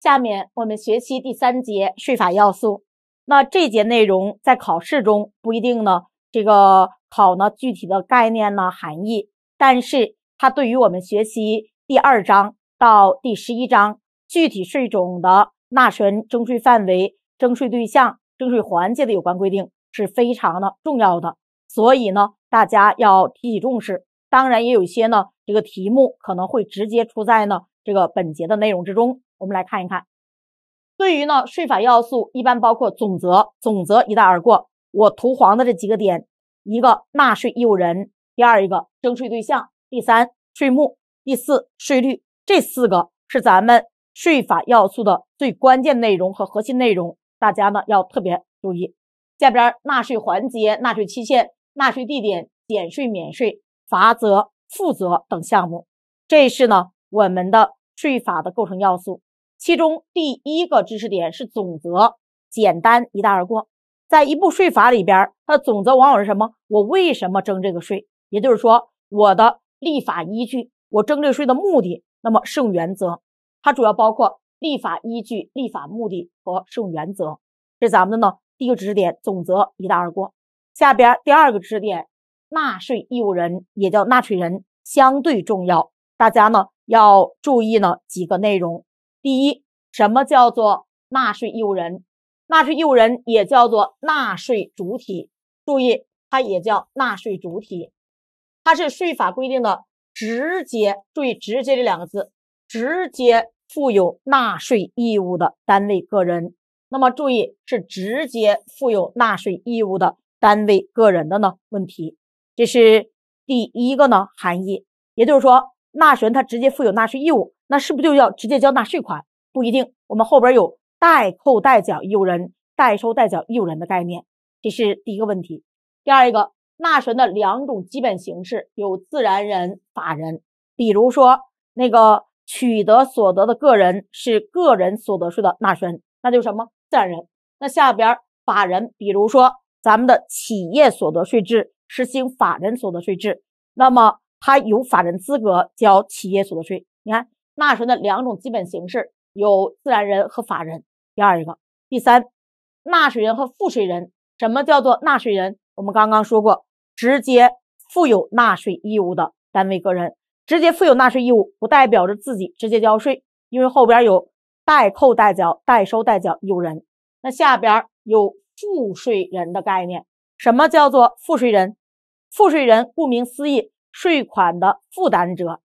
下面我们学习第三节税法要素。那这节内容在考试中不一定呢，这个考呢具体的概念呢含义，但是它对于我们学习第二章到第十一章具体税种的纳税征税范围、征税对象、征税环节的有关规定是非常的重要的，所以呢大家要提起重视。当然也有一些呢这个题目可能会直接出在呢这个本节的内容之中。我们来看一看，对于呢税法要素一般包括总则，总则一带而过。我涂黄的这几个点，一个纳税义务人，第二一个征税对象，第三税目，第四税率，这四个是咱们税法要素的最关键内容和核心内容，大家呢要特别注意。下边纳税环节、纳税期限、纳税地点、减税免税、罚则、负责等项目，这是呢我们的税法的构成要素。其中第一个知识点是总则，简单一带而过。在一部税法里边，它的总则往往是什么？我为什么征这个税？也就是说，我的立法依据，我征这个税的目的，那么适用原则，它主要包括立法依据、立法目的和适用原则。这是咱们的呢第一个知识点，总则一带而过。下边第二个知识点，纳税义务人也叫纳税人，相对重要，大家呢要注意呢几个内容。第一，什么叫做纳税义务人？纳税义务人也叫做纳税主体，注意，它也叫纳税主体，它是税法规定的直接，注意直接这两个字，直接负有纳税义务的单位、个人。那么，注意是直接负有纳税义务的单位、个人的呢？问题，这是第一个呢含义，也就是说，纳税人他直接负有纳税义务。那是不是就要直接交纳税款？不一定，我们后边有代扣代缴义务人、代收代缴义务人的概念，这是第一个问题。第二一个，纳税的两种基本形式有自然人、法人。比如说，那个取得所得的个人是个人所得税的纳税人，那就是什么？自然人。那下边法人，比如说咱们的企业所得税制实行法人所得税制，那么他有法人资格交企业所得税，你看。纳税人的两种基本形式有自然人和法人。第二一个，第三，纳税人和负税人。什么叫做纳税人？我们刚刚说过，直接负有纳税义务的单位、个人。直接负有纳税义务，不代表着自己直接交税，因为后边有代扣代缴、代收代缴有人。那下边有负税人的概念。什么叫做负税人？负税人顾名思义，税款的负担者，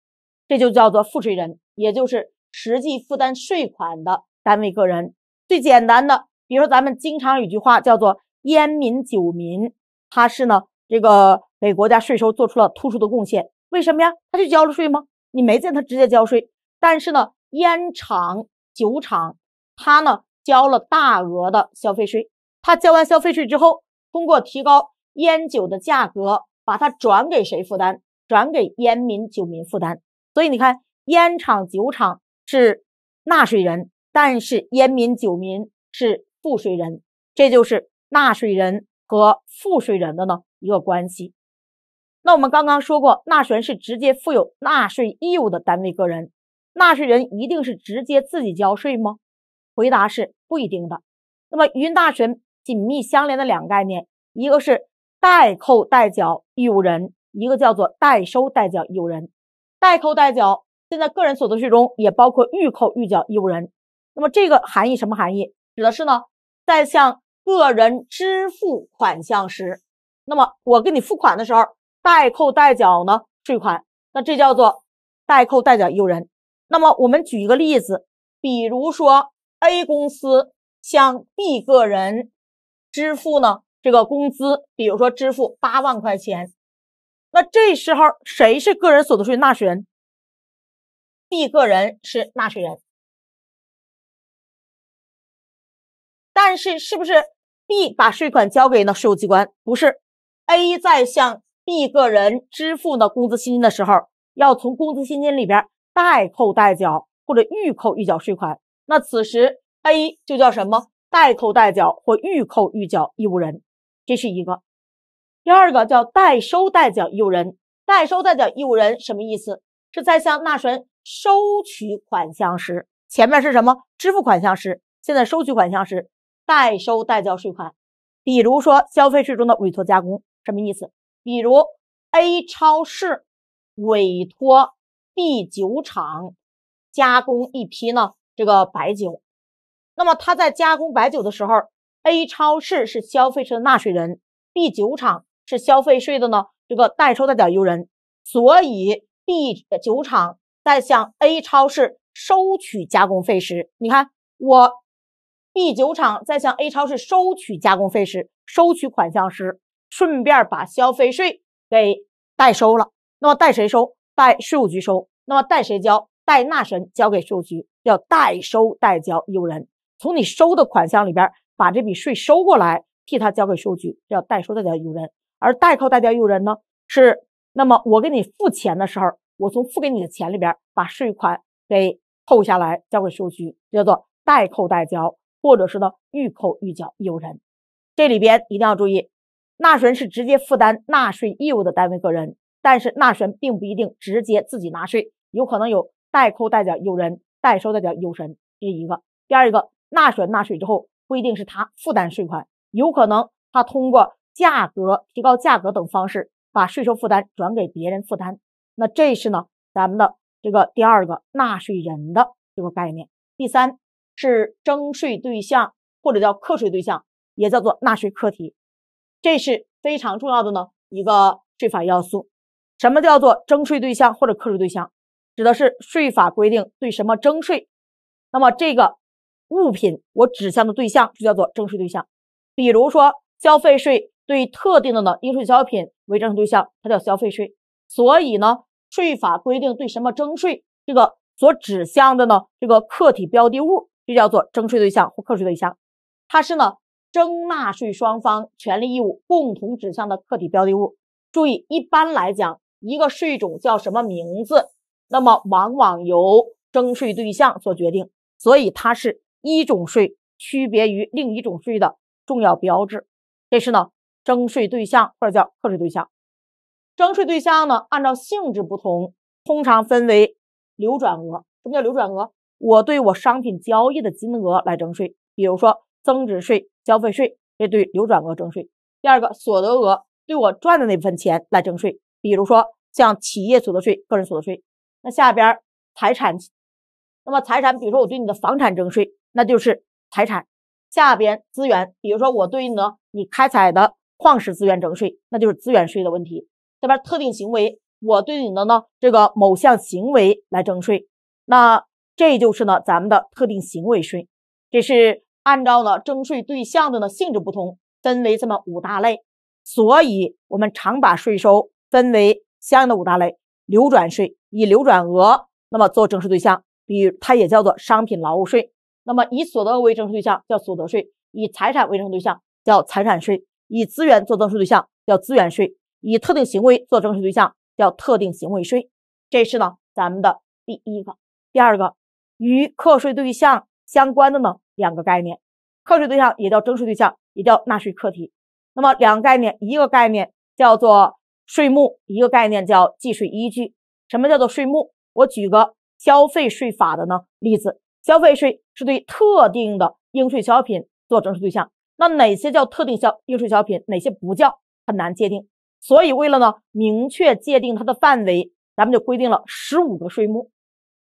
这就叫做负税人。也就是实际负担税款的单位、个人。最简单的，比如说，咱们经常有句话叫做“烟民酒民”，他是呢这个给国家税收做出了突出的贡献。为什么呀？他就交了税吗？你没见他直接交税，但是呢，烟厂、酒厂，他呢交了大额的消费税。他交完消费税之后，通过提高烟酒的价格，把它转给谁负担？转给烟民、酒民负担。所以你看。烟厂、酒厂是纳税人，但是烟民、酒民是赋税人，这就是纳税人和赋税人的呢一个关系。那我们刚刚说过，纳税人是直接负有纳税义务的单位、个人。纳税人一定是直接自己交税吗？回答是不一定的。那么与纳税紧密相连的两个概念，一个是代扣代缴义务人，一个叫做代收代缴义务人。代扣代缴。现在个人所得税中也包括预扣预缴义务人。那么这个含义什么含义？指的是呢，在向个人支付款项时，那么我给你付款的时候，代扣代缴呢税款，那这叫做代扣代缴义务人。那么我们举一个例子，比如说 A 公司向 B 个人支付呢这个工资，比如说支付八万块钱，那这时候谁是个人所得税纳税人？B 个人是纳税人，但是是不是 B 把税款交给呢税务机关？不是，A 在向 B 个人支付呢工资薪金的时候，要从工资薪金里边代扣代缴或者预扣预缴税款。那此时 A 就叫什么？代扣代缴或预扣预缴义务人，这是一个。第二个叫代收代缴义务人，代收代缴义务人什么意思？是在向纳税人。收取款项时，前面是什么？支付款项时，现在收取款项时，代收代缴税款。比如说，消费税中的委托加工什么意思？比如 A 超市委托 B 酒厂加工一批呢这个白酒，那么他在加工白酒的时候，A 超市是消费税的纳税人，B 酒厂是消费税的呢这个代收代缴义务人，所以 B 酒厂。在向 A 超市收取加工费时，你看我 B 酒厂在向 A 超市收取加工费时，收取款项时，顺便把消费税给代收了。那么代谁收？代税务局收。那么代谁交？代纳什交给税务局。要代收代缴义务人，从你收的款项里边把这笔税收过来，替他交给税务局，叫代收代缴义务人。而代扣代缴义务人呢，是那么我给你付钱的时候。我从付给你的钱里边把税款给扣下来，交给税务局，叫做代扣代缴，或者是呢预扣预缴。有人，这里边一定要注意，纳税人是直接负担纳税义务的单位、个人，但是纳税人并不一定直接自己纳税，有可能有代扣代缴、有人代收代缴、有人这是一个。第二个，纳税人纳税之后，不一定是他负担税款，有可能他通过价格提高价格等方式，把税收负担转给别人负担。那这是呢，咱们的这个第二个纳税人的这个概念。第三是征税对象，或者叫课税对象，也叫做纳税课题，这是非常重要的呢一个税法要素。什么叫做征税对象或者课税对象？指的是税法规定对什么征税，那么这个物品我指向的对象就叫做征税对象。比如说消费税对特定的呢应税消费品为征税对象，它叫消费税。所以呢。税法规定对什么征税？这个所指向的呢？这个客体标的物就叫做征税对象或课税对象，它是呢征纳税双方权利义务共同指向的客体标的物。注意，一般来讲，一个税种叫什么名字，那么往往由征税对象所决定。所以，它是一种税区别于另一种税的重要标志。这是呢征税对象或者叫课税对象。征税对象呢，按照性质不同，通常分为流转额。什么叫流转额？我对我商品交易的金额来征税，比如说增值税、消费税，这对流转额征税。第二个，所得额对我赚的那部分钱来征税，比如说像企业所得税、个人所得税。那下边财产，那么财产，比如说我对你的房产征税，那就是财产。下边资源，比如说我对应的你开采的矿石资源征税，那就是资源税的问题。这边特定行为，我对应的呢这个某项行为来征税，那这就是呢咱们的特定行为税。这是按照呢征税对象的呢性质不同，分为这么五大类。所以我们常把税收分为相应的五大类：流转税以流转额那么做征税对象，比它也叫做商品劳务税；那么以所得额为征税对象叫所得税；以财产为征税对象叫财产税；以资源做征税对象叫资源税。以特定行为做征税对象叫特定行为税，这是呢咱们的第一个。第二个与课税对象相关的呢两个概念，课税对象也叫征税对象，也叫纳税课题。那么两个概念，一个概念叫做税目，一个概念叫计税依据。什么叫做税目？我举个消费税法的呢例子，消费税是对特定的应税消费品做征税对象。那哪些叫特定消应税消费品，哪些不叫，很难界定。所以，为了呢明确界定它的范围，咱们就规定了十五个税目。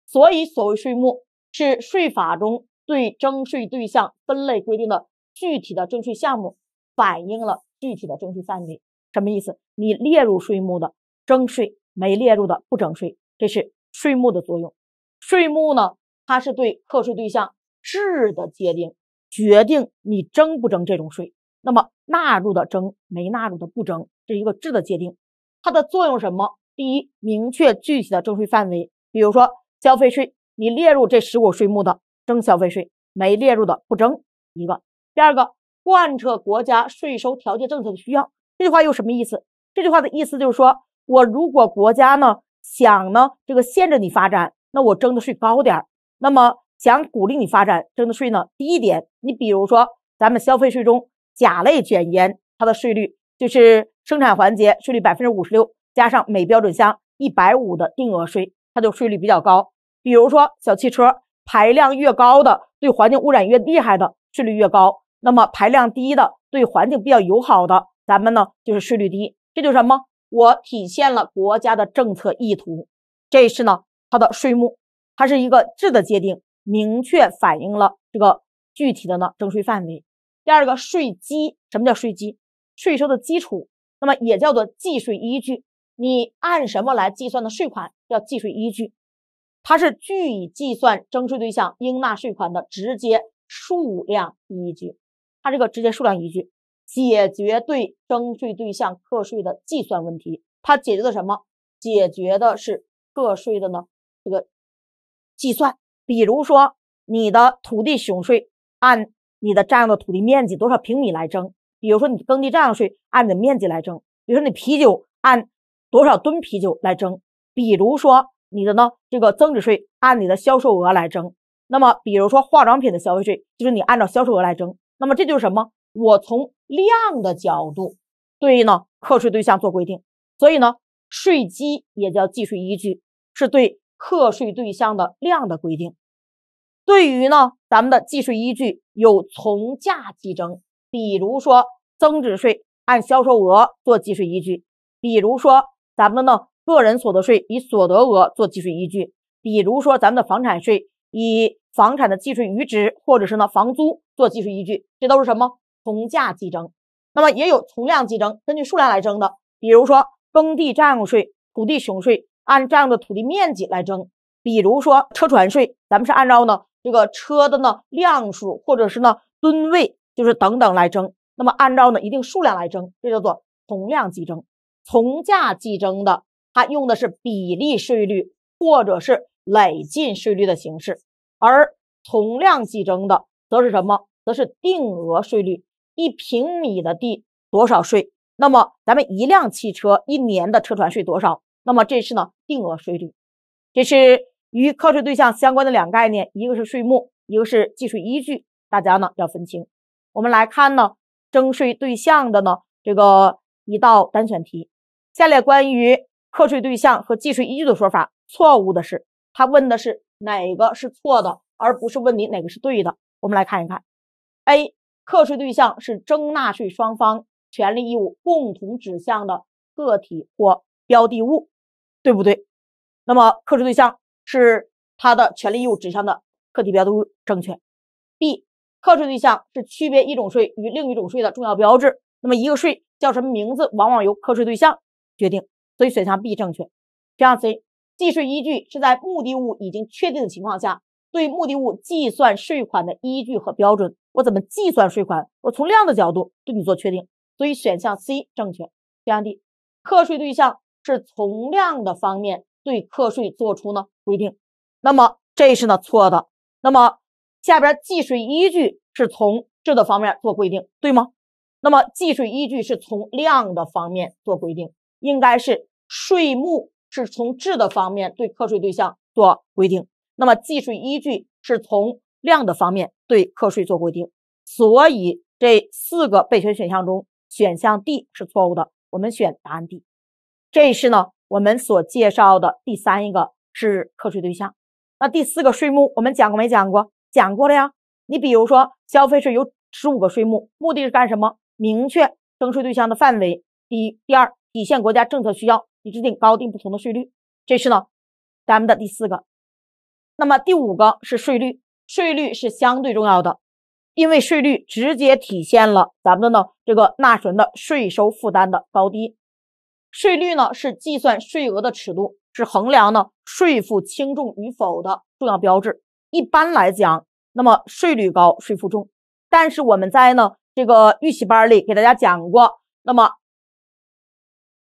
所以，所谓税目是税法中对征税对象分类规定的具体的征税项目，反映了具体的征税范围。什么意思？你列入税目的征税，没列入的不征税。这是税目的作用。税目呢，它是对课税对象质的界定，决定你征不征这种税。那么纳入的征，没纳入的不征，这是一个质的界定。它的作用什么？第一，明确具体的征税范围，比如说消费税，你列入这十五税目的征消费税，没列入的不征。一个，第二个，贯彻国家税收调节政策的需要。这句话又什么意思？这句话的意思就是说，我如果国家呢想呢这个限制你发展，那我征的税高点儿；那么想鼓励你发展，征的税呢低一点。你比如说咱们消费税中。甲类卷烟，它的税率就是生产环节税率百分之五十六，加上每标准箱一百五的定额税，它就税率比较高。比如说小汽车排量越高的，对环境污染越厉害的，税率越高；那么排量低的，对环境比较友好的，咱们呢就是税率低。这就是什么？我体现了国家的政策意图。这是呢它的税目，它是一个质的界定，明确反映了这个具体的呢征税范围。第二个税基，什么叫税基？税收的基础，那么也叫做计税依据。你按什么来计算的税款？叫计税依据，它是据以计算征税对象应纳税款的直接数量依据。它这个直接数量依据，解决对征税对象个税的计算问题。它解决的什么？解决的是个税的呢？这个计算，比如说你的土地雄税按。你的占用的土地面积多少平米来征？比如说你耕地占用税按你的面积来征；比如说你啤酒按多少吨啤酒来征；比如说你的呢这个增值税按你的销售额来征。那么比如说化妆品的消费税就是你按照销售额来征。那么这就是什么？我从量的角度对于呢课税对象做规定。所以呢税基也叫计税依据，是对课税对象的量的规定。对于呢。咱们的计税依据有从价计征，比如说增值税按销售额做计税依据，比如说咱们的呢个人所得税以所得额做计税依据，比如说咱们的房产税以房产的计税余值或者是呢房租做计税依据，这都是什么从价计征？那么也有从量计征，根据数量来征的，比如说耕地占用税、土地雄税按占用的土地面积来征，比如说车船税，咱们是按照呢。这个车的呢量数，或者是呢吨位，就是等等来征。那么按照呢一定数量来征，这叫做从量计征。从价计征的，它用的是比例税率或者是累进税率的形式。而从量计征的，则是什么？则是定额税率。一平米的地多少税？那么咱们一辆汽车一年的车船税多少？那么这是呢定额税率，这是。与课税对象相关的两个概念，一个是税目，一个是计税依据，大家呢要分清。我们来看呢征税对象的呢这个一道单选题，下列关于课税对象和计税依据的说法错误的是，他问的是哪个是错的，而不是问你哪个是对的。我们来看一看，A 课税对象是征纳税双方权利义务共同指向的个体或标的物，对不对？那么课税对象。是它的权利义务指向的客体标的物正确。B. 课税对象是区别一种税与另一种税的重要标志。那么一个税叫什么名字，往往由课税对象决定。所以选项 B 正确。选项 C. 计税依据是在目的物已经确定的情况下，对目的物计算税款的依据和标准。我怎么计算税款？我从量的角度对你做确定。所以选项 C 正确。选项 D. 课税对象是从量的方面对课税做出呢？规定，那么这是呢错的。那么下边计税依据是从质的方面做规定，对吗？那么计税依据是从量的方面做规定，应该是税目是从质的方面对课税对象做规定，那么计税依据是从量的方面对课税做规定。所以这四个备选选项中，选项 D 是错误的，我们选答案 D。这是呢我们所介绍的第三一个。是课税对象。那第四个税目，我们讲过没讲过？讲过了呀。你比如说，消费税有十五个税目，目的是干什么？明确征税对象的范围。第一，第二，体现国家政策需要，以制定高低不同的税率。这是呢，咱们的第四个。那么第五个是税率，税率是相对重要的，因为税率直接体现了咱们的呢这个纳税人税收负担的高低。税率呢是计算税额的尺度。是衡量呢税负轻重与否的重要标志。一般来讲，那么税率高，税负重。但是我们在呢这个预习班里给大家讲过，那么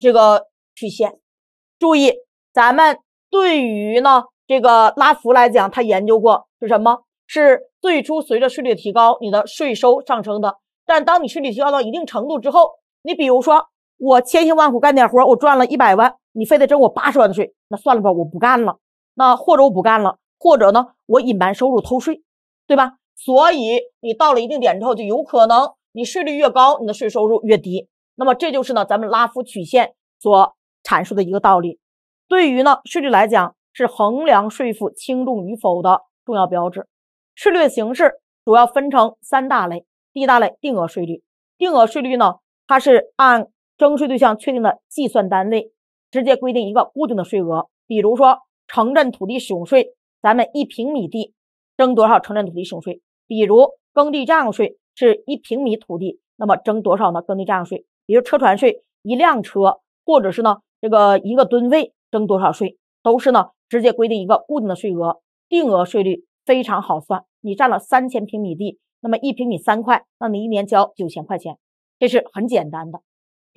这个曲线，注意，咱们对于呢这个拉弗来讲，他研究过是什么？是最初随着税率提高，你的税收上升的。但当你税率提高到一定程度之后，你比如说。我千辛万苦干点活，我赚了一百万，你非得征我八十万的税，那算了吧，我不干了。那或者我不干了，或者呢，我隐瞒收入偷税，对吧？所以你到了一定点之后，就有可能你税率越高，你的税收入越低。那么这就是呢，咱们拉夫曲线所阐述的一个道理。对于呢税率来讲，是衡量税负轻重与否的重要标志。税率的形式主要分成三大类：第一大类定额税率，定额税率呢，它是按。征税对象确定的计算单位，直接规定一个固定的税额。比如说，城镇土地使用税，咱们一平米地征多少城镇土地使用税？比如耕地占用税是一平米土地，那么征多少呢？耕地占用税？比如车船税，一辆车或者是呢这个一个吨位征多少税？都是呢直接规定一个固定的税额，定额税率非常好算。你占了三千平米地，那么一平米三块，那你一年交九千块钱，这是很简单的。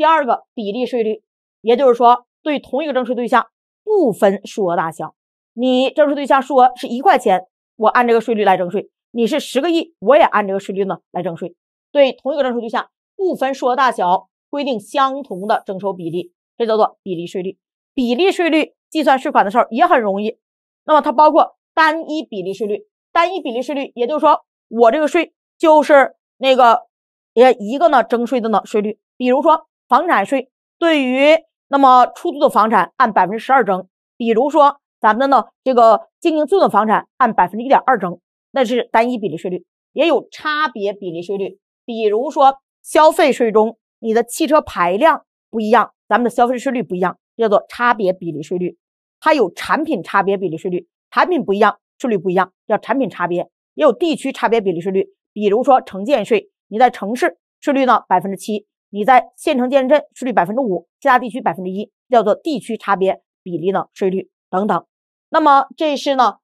第二个比例税率，也就是说，对同一个征税对象，不分数额大小，你征税对象数额是一块钱，我按这个税率来征税；你是十个亿，我也按这个税率呢来征税。对同一个征税对象，不分数额大小，规定相同的征收比例，这叫做比例税率。比例税率计算税款的时候也很容易。那么它包括单一比例税率，单一比例税率，也就是说，我这个税就是那个也一个呢征税的呢税率，比如说。房产税对于那么出租的房产按百分之十二征，比如说咱们的呢这个经营租的房产按百分之一点二征，那是单一比例税率，也有差别比例税率。比如说消费税中，你的汽车排量不一样，咱们的消费税率不一样，叫做差别比例税率。它有产品差别比例税率，产品不一样税率不一样，叫产品差别；也有地区差别比例税率。比如说城建税，你在城市税率呢百分之七。你在县城、建镇税率百分之五，其他地区百分之一，叫做地区差别比例呢税率等等。那么这是呢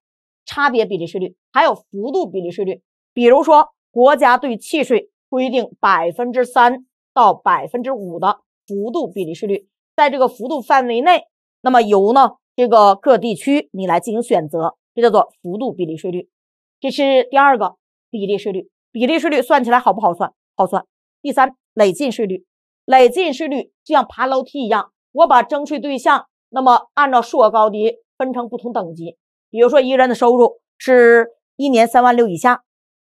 差别比例税率，还有幅度比例税率。比如说，国家对契税规定百分之三到百分之五的幅度比例税率，在这个幅度范围内，那么由呢这个各地区你来进行选择，这叫做幅度比例税率。这是第二个比例税率。比例税率算起来好不好算？好算。第三。累进税率，累进税率就像爬楼梯一样，我把征税对象那么按照数额高低分成不同等级。比如说，一个人的收入是一年三万六以下，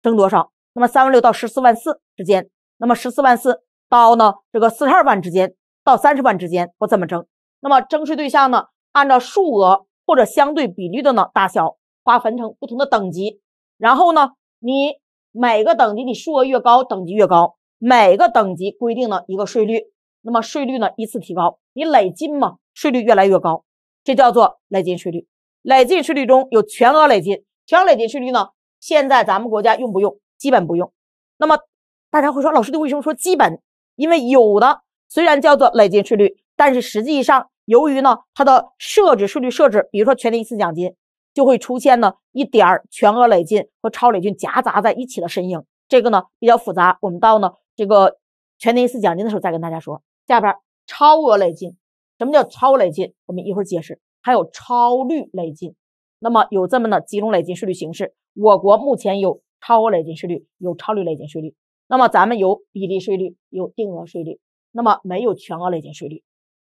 征多少？那么三万六到十四万四之间，那么十四万四到呢这个四十二万之间，到三十万之间，我怎么征？那么征税对象呢，按照数额或者相对比率的呢大小，划分成不同的等级。然后呢，你每个等级你数额越高，等级越高。每个等级规定的一个税率，那么税率呢依次提高，你累进嘛？税率越来越高，这叫做累进税率。累进税率中有全额累进、全额累进税率呢？现在咱们国家用不用？基本不用。那么大家会说，老师，你为什么说基本？因为有的虽然叫做累进税率，但是实际上由于呢它的设置税率设置，比如说全年一次奖金，就会出现呢一点全额累进和超累进夹杂在一起的身影。这个呢比较复杂，我们到呢。这个全年一次奖金的时候，再跟大家说。下边超额累进，什么叫超额累进？我们一会儿解释。还有超率累进，那么有这么的几种累进税率形式。我国目前有超额累进税率，有超率累进税率。那么咱们有比例税率，有定额税率。那么没有全额累进税率。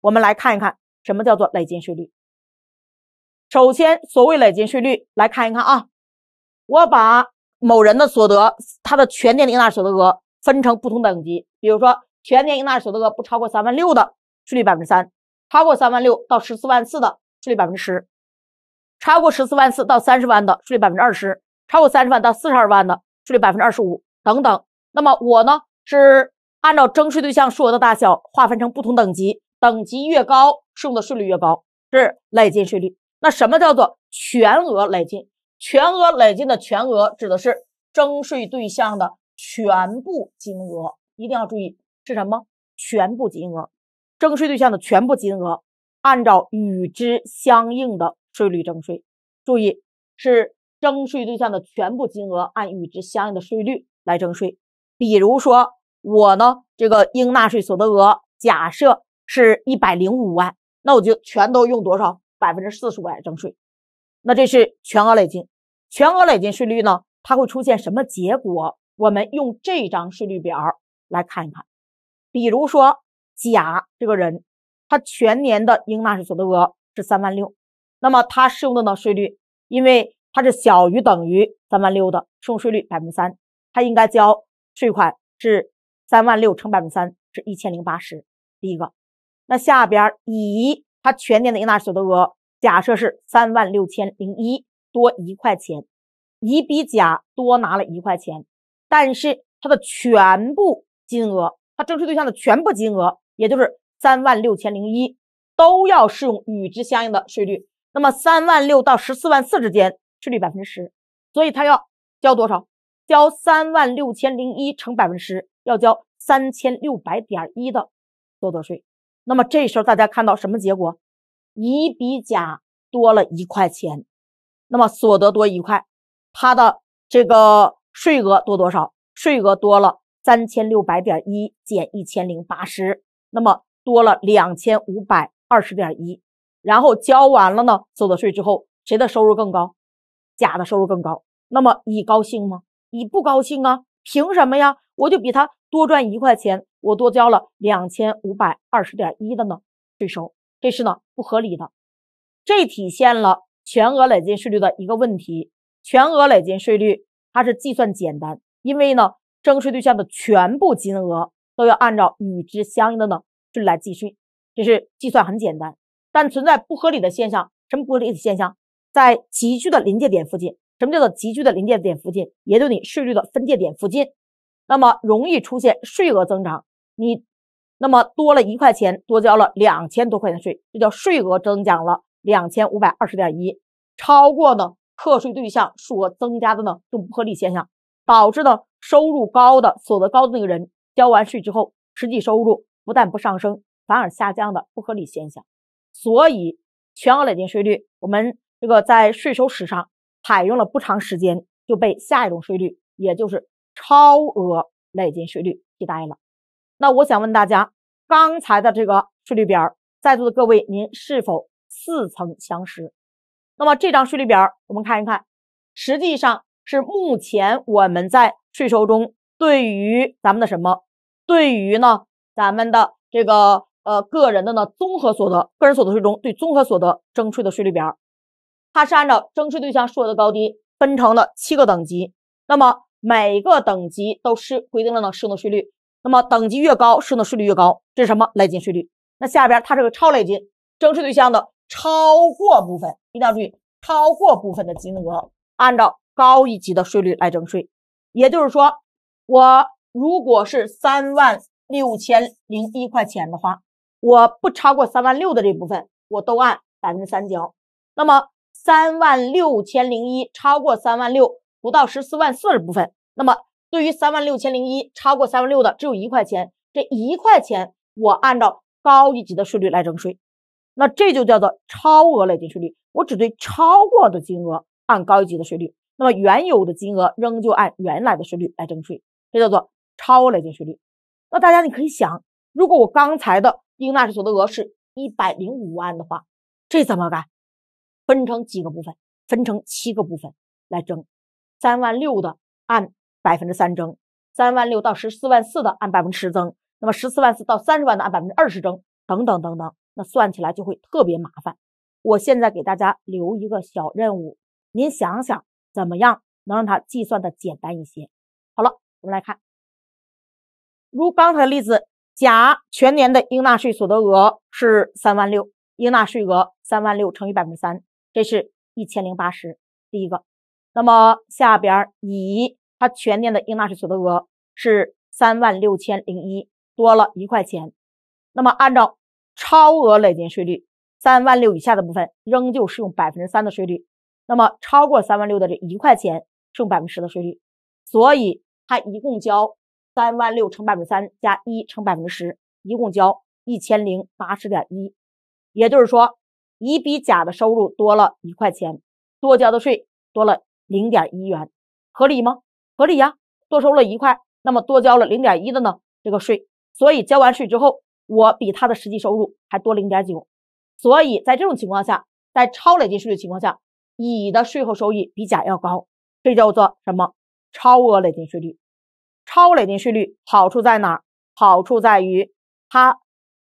我们来看一看什么叫做累进税率。首先，所谓累进税率，来看一看啊，我把某人的所得，他的全年应纳税所得额。分成不同等级，比如说全年应纳税所得额不超过三万六的，税率百分之三；超过三万六到十四万四的，税率百分之十；超过十四万四到三十万的，税率百分之二十；超过三十万到四十二万的，税率百分之二十五等等。那么我呢是按照征税对象数额的大小划分成不同等级，等级越高，适用的税率越高，是累进税率。那什么叫做全额累进？全额累进的全额指的是征税对象的。全部金额一定要注意是什么？全部金额，征税对象的全部金额，按照与之相应的税率征税。注意是征税对象的全部金额按与之相应的税率来征税。比如说我呢，这个应纳税所得额假设是一百零五万，那我就全都用多少百分之四十来征税？那这是全额累进，全额累进税率呢？它会出现什么结果？我们用这张税率表来看一看，比如说甲这个人，他全年的应纳税所得额是三万六，那么他适用的呢税率，因为他是小于等于三万六的，适用税率百分之三，他应该交税款是三万六乘百分之三是一千零八十。第一个，那下边乙他全年的应纳税所得额假设是三万六千零一多一块钱，乙比甲多拿了一块钱。但是它的全部金额，它征税对象的全部金额，也就是三万六千零一，都要适用与之相应的税率。那么三万六到十四万四之间，税率百分之十，所以他要交多少？交三万六千零一乘百分之十，要交三千六百点一的所得税。那么这时候大家看到什么结果？乙比甲多了一块钱，那么所得多一块，他的这个。税额多多少？税额多了三千六百点一减一千零八十，那么多，了两千五百二十点一。然后交完了呢，所得税之后，谁的收入更高？甲的收入更高。那么乙高兴吗？乙不高兴啊！凭什么呀？我就比他多赚一块钱，我多交了两千五百二十点一的呢税收，这是呢不合理的。这体现了全额累进税率的一个问题，全额累进税率。它是计算简单，因为呢，征税对象的全部金额都要按照与之相应的呢税来计税，这是计算很简单。但存在不合理的现象，什么不合理的现象？在急剧的临界点附近，什么叫做急剧的临界点附近？也就是你税率的分界点附近，那么容易出现税额增长。你那么多了一块钱，多交了两千多块钱税，这叫税额增长了两千五百二十点一，超过呢？课税对象数额增加的呢，种不合理现象，导致呢收入高的、所得高的那个人交完税之后，实际收入不但不上升，反而下降的不合理现象。所以全额累进税率，我们这个在税收史上采用了不长时间，就被下一种税率，也就是超额累进税率替代了。那我想问大家，刚才的这个税率表，在座的各位，您是否似曾相识？那么这张税率表，我们看一看，实际上是目前我们在税收中对于咱们的什么？对于呢咱们的这个呃个人的呢综合所得，个人所得税中对综合所得征税的税率表，它是按照征税对象额的高低分成了七个等级，那么每个等级都是规定了呢适用的税率，那么等级越高适用的税率越高，这是什么累进税率？那下边它是个超累进征税对象的。超过部分一定要注意，超过部分的金额按照高一级的税率来征税。也就是说，我如果是三万六千零一块钱的话，我不超过三万六的这部分，我都按百分之三交。那么三万六千零一超过三万六，不到十四万四的部分，那么对于三万六千零一超过三万六的只有一块钱，这一块钱我按照高一级的税率来征税。那这就叫做超额累进税率，我只对超过的金额按高一级的税率，那么原有的金额仍旧按原来的税率来征税，这叫做超额累进税率。那大家你可以想，如果我刚才的应纳税所得额是一百零五万的话，这怎么干？分成几个部分？分成七个部分来征，三万六的按百分之三征，三万六到十四万四的按百分之十征，那么十四万四到三十万的按百分之二十征，等等等等。那算起来就会特别麻烦。我现在给大家留一个小任务，您想想怎么样能让它计算的简单一些？好了，我们来看，如刚才的例子，甲全年的应纳税所得额是三万六，应纳税额三万六乘以百分之三，这是一千零八十。第一个，那么下边乙他全年的应纳税所得额是三万六千零一，多了一块钱。那么按照超额累进税率，三万六以下的部分仍旧适用百分之三的税率，那么超过三万六的这一块钱剩用百分之十的税率，所以他一共交三万六乘百分之三加一乘百分之十，一共交一千零八十点一。也就是说，乙比甲的收入多了一块钱，多交的税多了零点一元，合理吗？合理呀，多收了一块，那么多交了零点一的呢？这个税，所以交完税之后。我比他的实际收入还多零点九，所以在这种情况下，在超累进税率情况下，乙的税后收益比甲要高，这叫做什么？超额累进税率。超累进税率好处在哪儿？好处在于它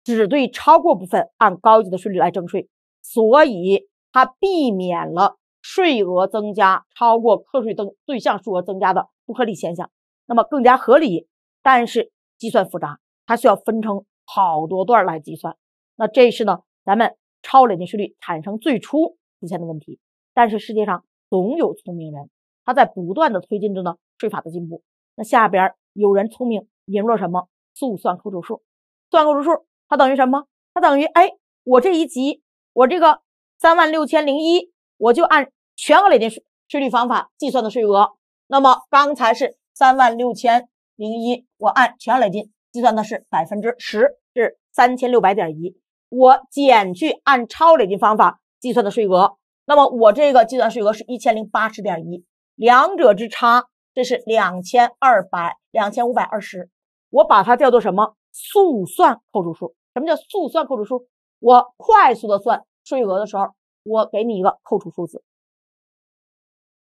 只对超过部分按高级的税率来征税，所以它避免了税额增加超过课税增对象数额增加的不合理现象，那么更加合理，但是计算复杂，它需要分成。好多段来计算，那这是呢？咱们超累进税率产生最初出现的问题。但是世界上总有聪明人，他在不断的推进着呢税法的进步。那下边有人聪明引入了什么速算扣除数？算扣除数它等于什么？它等于哎，我这一级我这个三万六千零一，我就按全额累进税率方法计算的税额。那么刚才是三万六千零一，我按全额累进。计算的是百分之十至三千六百点一，我减去按超累进方法计算的税额，那么我这个计算税额是一千零八十点一，两者之差这是两千二百两千五百二十，我把它叫做什么速算扣除数？什么叫速算扣除数？我快速的算税额的时候，我给你一个扣除数字。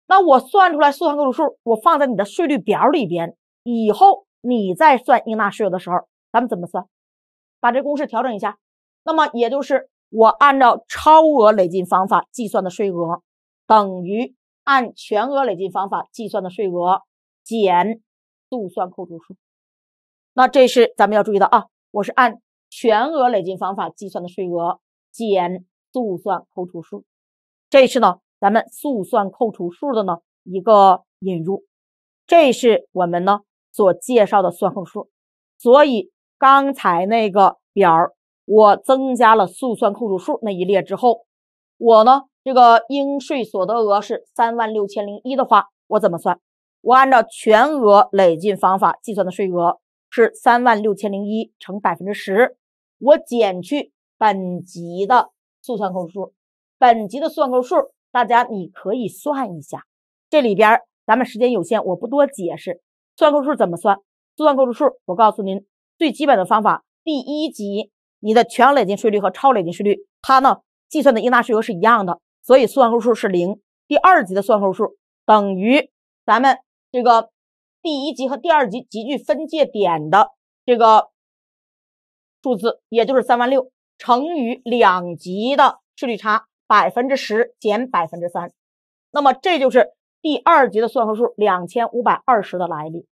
那我算出来速算扣除数，我放在你的税率表里边以后。你在算应纳税额的时候，咱们怎么算？把这公式调整一下。那么，也就是我按照超额累进方法计算的税额，等于按全额累进方法计算的税额减速算扣除数。那这是咱们要注意的啊！我是按全额累进方法计算的税额减速算扣除数。这是呢，咱们速算扣除数的呢一个引入。这是我们呢。所介绍的算扣数，所以刚才那个表我增加了速算扣除数那一列之后，我呢这个应税所得额是三万六千零一的话，我怎么算？我按照全额累进方法计算的税额是三万六千零一乘百分之十，我减去本级的速算扣除数，本级的算扣除数，大家你可以算一下，这里边咱们时间有限，我不多解释。算扣数怎么算？算扣数，我告诉您最基本的方法。第一级你的全累进税率和超累进税率，它呢计算的应纳税额是一样的，所以算扣数是零。第二级的算扣数等于咱们这个第一级和第二级极具分界点的这个数字，也就是三万六乘以两级的税率差百分之十减百分之三，那么这就是。第二级的算术数两千五百二十的来历，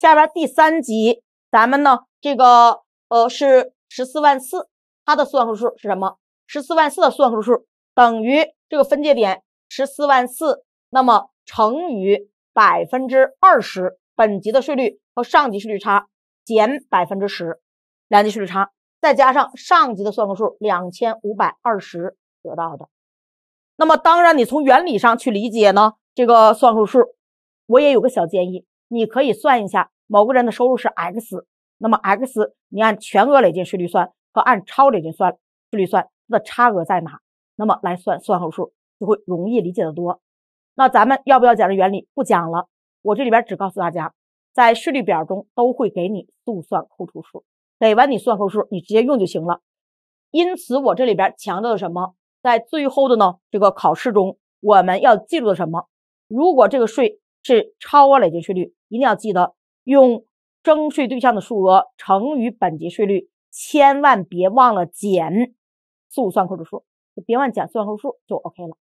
下边第三级咱们呢这个呃是十四万四，它的算术数是什么？十四万四的算术数等于这个分界点十四万四，那么乘以百分之二十本级的税率和上级税率差减百分之十两级税率差，再加上上级的算术数两千五百二十得到的。那么当然你从原理上去理解呢。这个算后数，我也有个小建议，你可以算一下某个人的收入是 x，那么 x 你按全额累进税率算和按超累进算税率算它的差额在哪？那么来算算后数就会容易理解得多。那咱们要不要讲这原理？不讲了，我这里边只告诉大家，在税率表中都会给你速算扣除数，给完你算扣数，你直接用就行了。因此我这里边强调的什么，在最后的呢这个考试中，我们要记住的什么？如果这个税是超额累进税率，一定要记得用征税对象的数额乘以本级税率，千万别忘了减速算扣除数，就别忘减算扣除数就 OK 了。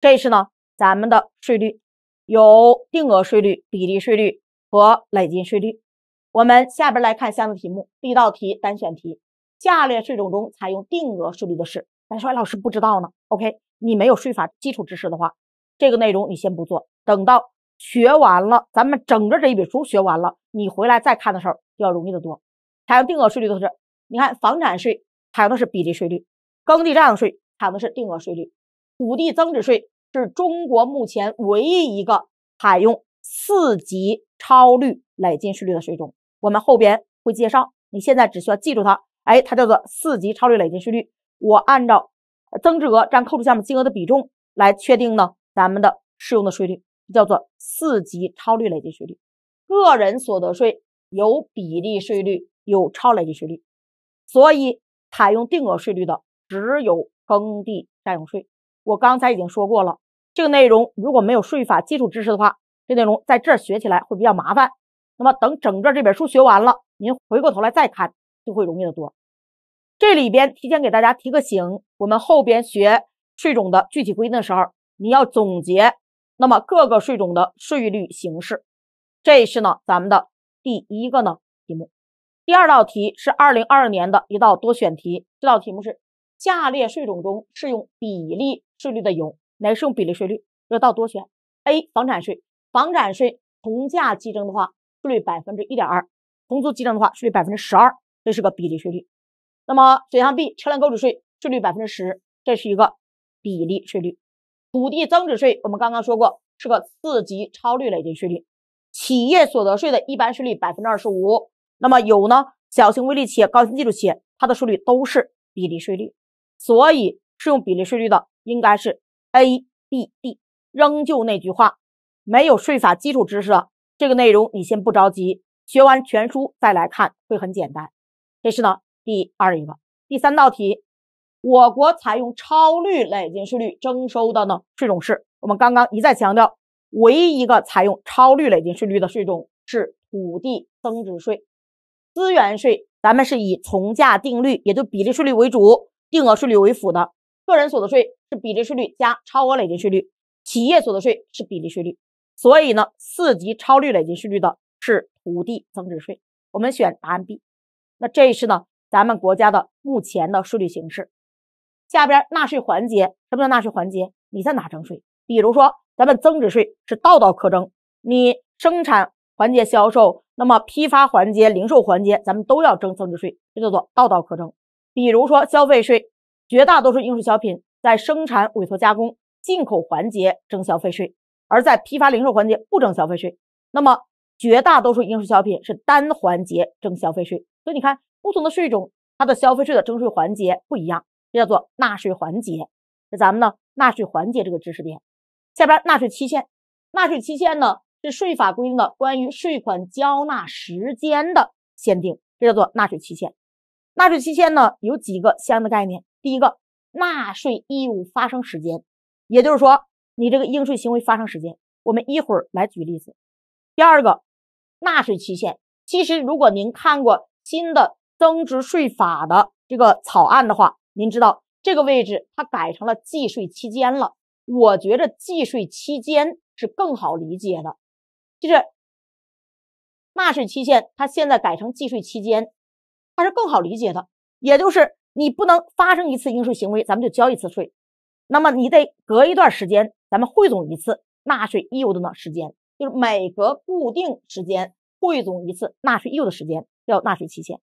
这是呢，咱们的税率有定额税率、比例税率和累进税率。我们下边来看下面题目，第一道题单选题，下列税种中采用定额税率的是？咱说老师不知道呢。OK，你没有税法基础知识的话。这个内容你先不做，等到学完了，咱们整个这一本书学完了，你回来再看的时候要容易得多。采用定额税率的是，你看房产税采用的是比例税率，耕地占用税采用的是定额税率，土地增值税是中国目前唯一一个采用四级超率累进税率的税种。我们后边会介绍，你现在只需要记住它，哎，它叫做四级超率累进税率。我按照增值额占扣除项目金额的比重来确定呢。咱们的适用的税率叫做四级超率累进税率，个人所得税有比例税率，有超累进税率，所以采用定额税率的只有耕地占用税。我刚才已经说过了，这个内容如果没有税法基础知识的话，这内容在这学起来会比较麻烦。那么等整个这本书学完了，您回过头来再看就会容易得多。这里边提前给大家提个醒，我们后边学税种的具体规定的时候。你要总结，那么各个税种的税率形式，这是呢咱们的第一个呢题目。第二道题是二零二二年的一道多选题，这道题目是下列税种中适用比例税率的有，哪适用比例税率？这道多选。A. 房产税，房产税同价计征的话，税率百分之一点二；同租计征的话，税率百分之十二，这是个比例税率。那么选项 B，车辆购置税，税率百分之十，这是一个比例税率。土地增值税，我们刚刚说过是个四级超率累进税率。企业所得税的一般税率百分之二十五，那么有呢小型微利企业、高新技术企业，它的税率都是比例税率。所以适用比例税率的应该是 A、B、D。仍旧那句话，没有税法基础知识，这个内容你先不着急，学完全书再来看会很简单。这是呢第二一个，第三道题。我国采用超率累进税率征收的呢税种是，我们刚刚一再强调，唯一一个采用超率累进税率的税种是土地增值税、资源税。咱们是以从价定率，也就比例税率为主，定额税率为辅的。个人所得税是比例税率加超额累进税率，企业所得税是比例税率。所以呢，四级超率累进税率的是土地增值税。我们选答案 B。那这是呢，咱们国家的目前的税率形式。下边纳税环节，什么叫纳税环节？你在哪征税？比如说，咱们增值税是道道可征，你生产环节、销售，那么批发环节、零售环节，咱们都要征增值税，这叫做道道可征。比如说消费税，绝大多数应税消费品在生产、委托加工、进口环节征消费税，而在批发、零售环节不征消费税。那么绝大多数应税小品是单环节征消费税。所以你看，不同的税种，它的消费税的征税环节不一样。这叫做纳税环节，这咱们呢，纳税环节这个知识点。下边纳税期限，纳税期限呢是税法规定的关于税款交纳时间的限定，这叫做纳税期限。纳税期限呢有几个相应的概念，第一个纳税义务发生时间，也就是说你这个应税行为发生时间，我们一会儿来举例子。第二个纳税期限，其实如果您看过新的增值税法的这个草案的话。您知道这个位置它改成了计税期间了，我觉着计税期间是更好理解的，就是纳税期限，它现在改成计税期间，它是更好理解的，也就是你不能发生一次应税行为，咱们就交一次税，那么你得隔一段时间，咱们汇总一次纳税义务的呢时间，就是每隔固定时间汇总一次纳税义务的时间叫纳税期限，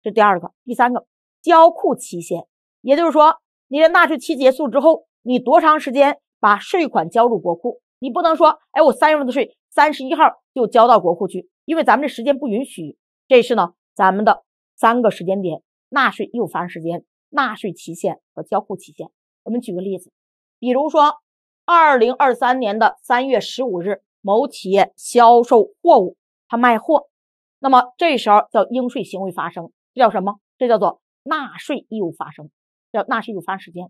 这第二个，第三个交库期限。也就是说，你的纳税期结束之后，你多长时间把税款交入国库？你不能说，哎，我三月份的税三十一号就交到国库去，因为咱们这时间不允许。这是呢，咱们的三个时间点：纳税义务发生时间、纳税期限和交付期限。我们举个例子，比如说二零二三年的三月十五日，某企业销售货物，他卖货，那么这时候叫应税行为发生，这叫什么？这叫做纳税义务发生。叫纳税义发生时间，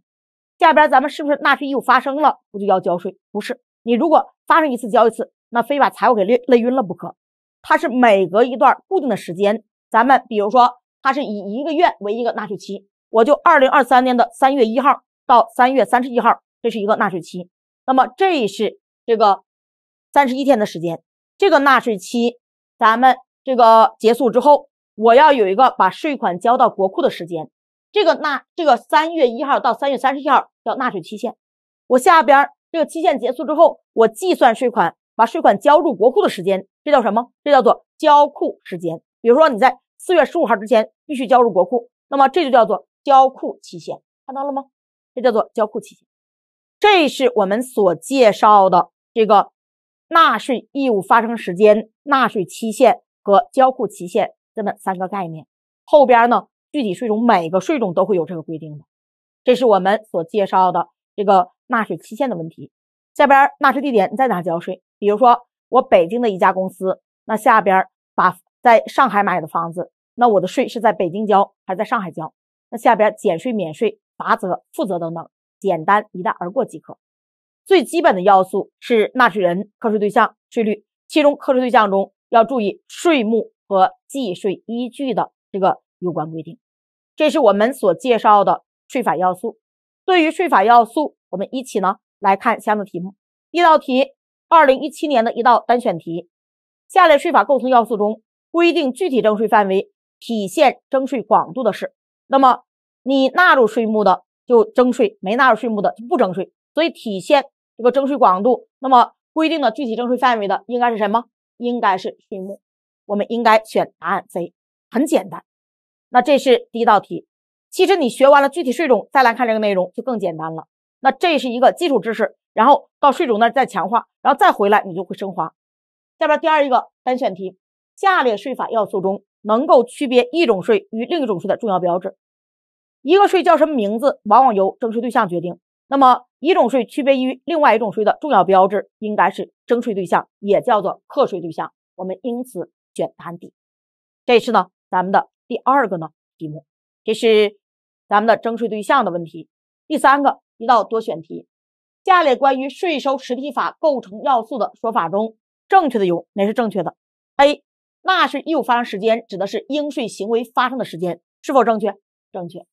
下边咱们是不是纳税义务发生了，我就要交税？不是，你如果发生一次交一次，那非把财务给累累晕了不可。它是每隔一段固定的时间，咱们比如说它是以一个月为一个纳税期，我就二零二三年的三月一号到三月三十一号，这是一个纳税期。那么这是这个三十一天的时间，这个纳税期咱们这个结束之后，我要有一个把税款交到国库的时间。这个纳这个三月一号到三月三十一号叫纳税期限，我下边这个期限结束之后，我计算税款，把税款交入国库的时间，这叫什么？这叫做交库时间。比如说你在四月十五号之前必须交入国库，那么这就叫做交库期限，看到了吗？这叫做交库期限。这是我们所介绍的这个纳税义务发生时间、纳税期限和交库期限这么三个概念。后边呢？具体税种，每个税种都会有这个规定的。这是我们所介绍的这个纳税期限的问题。下边纳税地点在哪交税？比如说我北京的一家公司，那下边把在上海买的房子，那我的税是在北京交还是在上海交？那下边减税、免税、罚则、负责等等，简单一带而过即可。最基本的要素是纳税人、课税对象、税率。其中课税对象中要注意税目和计税依据的这个有关规定。这是我们所介绍的税法要素。对于税法要素，我们一起呢来看下面题目。一道题，二零一七年的一道单选题：下列税法构成要素中，规定具体征税范围、体现征税广度的是？那么你纳入税目的就征税，没纳入税目的就不征税。所以体现这个征税广度，那么规定的具体征税范围的应该是什么？应该是税目。我们应该选答案 C，很简单。那这是第一道题，其实你学完了具体税种，再来看这个内容就更简单了。那这是一个基础知识，然后到税种那再强化，然后再回来你就会升华。下边第二一个单选题，下列税法要素中能够区别一种税与另一种税的重要标志，一个税叫什么名字，往往由征税对象决定。那么一种税区别于另外一种税的重要标志，应该是征税对象，也叫做课税对象。我们因此选答案 D。这是呢咱们的。第二个呢，题目，这是咱们的征税对象的问题。第三个一道多选题，下列关于税收实体法构成要素的说法中，正确的有哪是正确的？A. 纳税义务发生时间指的是应税行为发生的时间，是否正确？正确。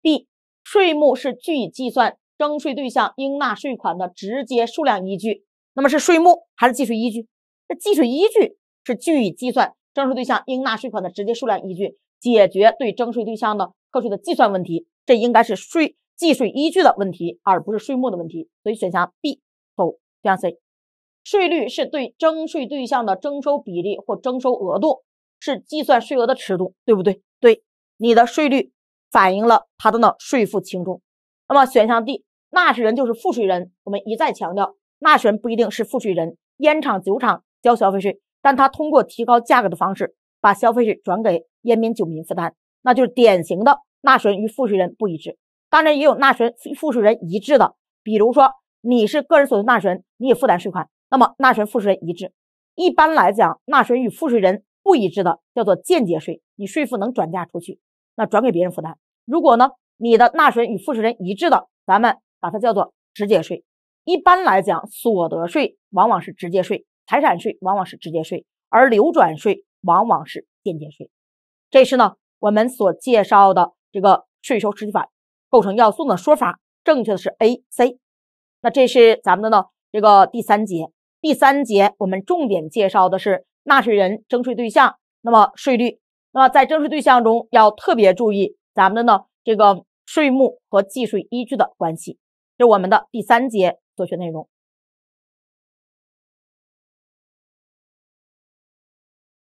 B. 税目是据以计算征税对象应纳税款的直接数量依据，那么是税目还是计税依据？这计税依据是据以计算征税对象应纳税款的直接数量依据。解决对征税对象的课税的计算问题，这应该是税计税依据的问题，而不是税目的问题。所以选项 B 错，选项 C，税率是对征税对象的征收比例或征收额度，是计算税额的尺度，对不对？对，你的税率反映了它的呢税负轻重。那么选项 D，纳税人就是负税人，我们一再强调，纳税人不一定是负税人，烟厂、酒厂交消费税，但他通过提高价格的方式。把消费税转给烟民、酒民负担，那就是典型的纳税人与负税人不一致。当然，也有纳税人与负税人一致的，比如说你是个人所得税纳税人，你也负担税款，那么纳税人负税人一致。一般来讲，纳税人与负税人不一致的叫做间接税，你税负能转嫁出去，那转给别人负担。如果呢，你的纳税人与负税人一致的，咱们把它叫做直接税。一般来讲，所得税往往是直接税，财产税往往是直接税，而流转税。往往是间接税，这是呢我们所介绍的这个税收实际法构成要素的说法，正确的是 A、C。那这是咱们的呢这个第三节，第三节我们重点介绍的是纳税人、征税对象，那么税率，那么在征税对象中要特别注意咱们的呢这个税目和计税依据的关系，是我们的第三节所学内容。